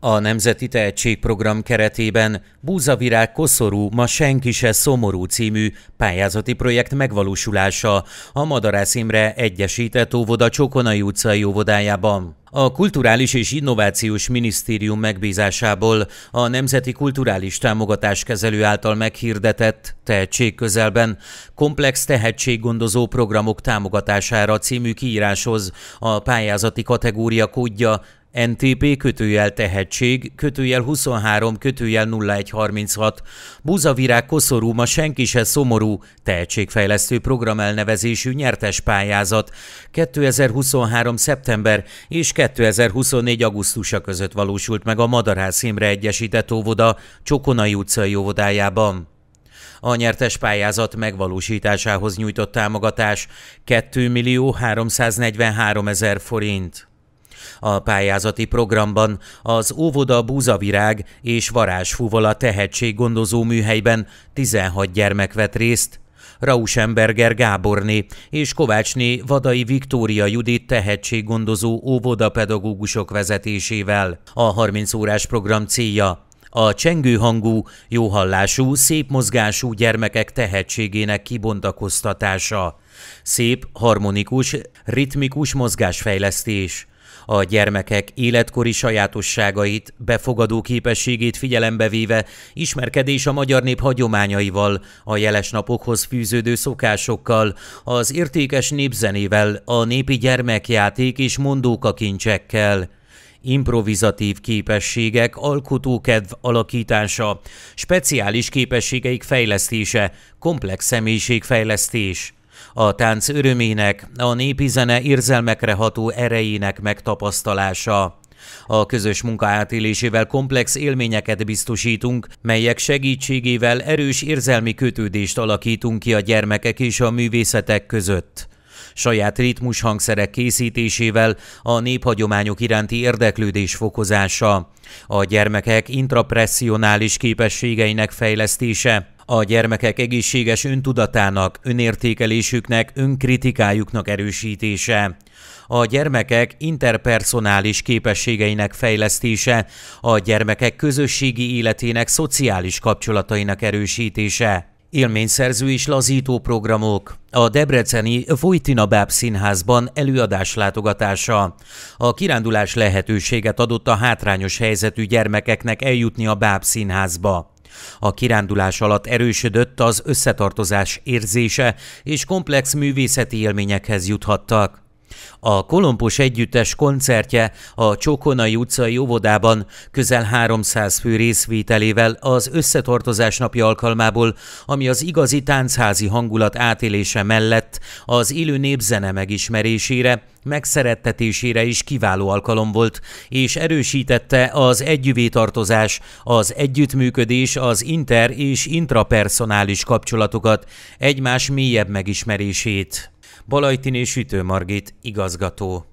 A Nemzeti Tehetségprogram keretében Búzavirág koszorú, ma senki se szomorú című pályázati projekt megvalósulása a Madarász Imre Egyesített Óvoda Csokonai utcai óvodájában. A Kulturális és Innovációs Minisztérium megbízásából a Nemzeti Kulturális Támogatás Kezelő által meghirdetett Tehetség közelben komplex tehetséggondozó programok támogatására című kiíráshoz a pályázati kategória kódja NTP kötőjel tehetség, kötőjel 23, kötőjel 0136, Búzavirág koszorú, ma senki se szomorú, tehetségfejlesztő program elnevezésű nyertes pályázat 2023. szeptember és 2024. augusztusa között valósult meg a Madarász Imre Egyesített Óvoda Csokonai utcai óvodájában. A nyertes pályázat megvalósításához nyújtott támogatás 2 millió 343 ezer forint. A pályázati programban az óvoda Búzavirág és Varázsfúvola tehetséggondozó műhelyben 16 gyermek vett részt, Rausenberger Gáborné és Kovácsné Vadai Viktória Judit tehetséggondozó Pedagógusok vezetésével. A 30 órás program célja a csengő hangú, jó hallású, szép mozgású gyermekek tehetségének kibontakoztatása. Szép, harmonikus, ritmikus mozgásfejlesztés – a gyermekek életkori sajátosságait, befogadó képességét figyelembe véve ismerkedés a magyar nép hagyományaival, a jeles napokhoz fűződő szokásokkal, az értékes népzenével, a népi gyermekjáték és mondókakincsekkel improvizatív képességek, alkotókedv alakítása, speciális képességeik fejlesztése, komplex személyiségfejlesztés. A tánc örömének, a népi zene érzelmekre ható erejének megtapasztalása. A közös munka átélésével komplex élményeket biztosítunk, melyek segítségével erős érzelmi kötődést alakítunk ki a gyermekek és a művészetek között. Saját ritmus hangszerek készítésével a néphagyományok iránti érdeklődés fokozása, a gyermekek intrapresszionális képességeinek fejlesztése, a gyermekek egészséges öntudatának, önértékelésüknek, önkritikájuknak erősítése, a gyermekek interpersonális képességeinek fejlesztése, a gyermekek közösségi életének, szociális kapcsolatainak erősítése. Élményszerző és lazító programok. A Debreceni Fojtina Báb Színházban előadás látogatása. A kirándulás lehetőséget adott a hátrányos helyzetű gyermekeknek eljutni a Báb Színházba. A kirándulás alatt erősödött az összetartozás érzése, és komplex művészeti élményekhez juthattak. A Kolompos Együttes koncertje a Csokonai utcai óvodában közel 300 fő részvételével az összetartozás napja alkalmából, ami az igazi táncházi hangulat átélése mellett az élő népzene megismerésére, megszerettetésére is kiváló alkalom volt, és erősítette az tartozás, az együttműködés, az inter- és intrapersonális kapcsolatokat, egymás mélyebb megismerését és Sütő Margit igazgató.